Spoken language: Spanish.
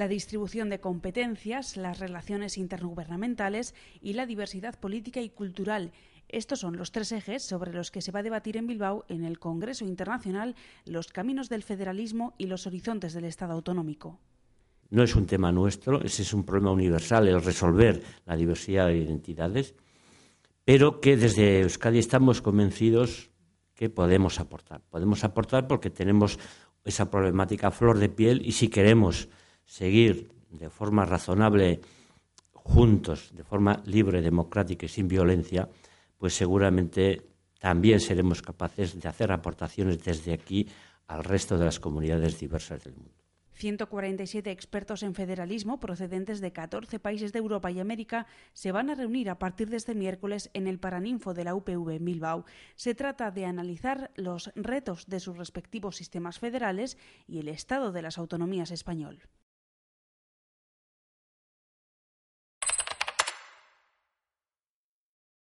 la distribución de competencias, las relaciones intergubernamentales y la diversidad política y cultural. Estos son los tres ejes sobre los que se va a debatir en Bilbao en el Congreso Internacional los caminos del federalismo y los horizontes del Estado autonómico. No es un tema nuestro, ese es un problema universal, el resolver la diversidad de identidades, pero que desde Euskadi estamos convencidos que podemos aportar. Podemos aportar porque tenemos esa problemática flor de piel y si queremos seguir de forma razonable juntos, de forma libre, democrática y sin violencia, pues seguramente también seremos capaces de hacer aportaciones desde aquí al resto de las comunidades diversas del mundo. 147 expertos en federalismo procedentes de 14 países de Europa y América se van a reunir a partir de este miércoles en el Paraninfo de la UPV Milbao. Se trata de analizar los retos de sus respectivos sistemas federales y el estado de las autonomías español.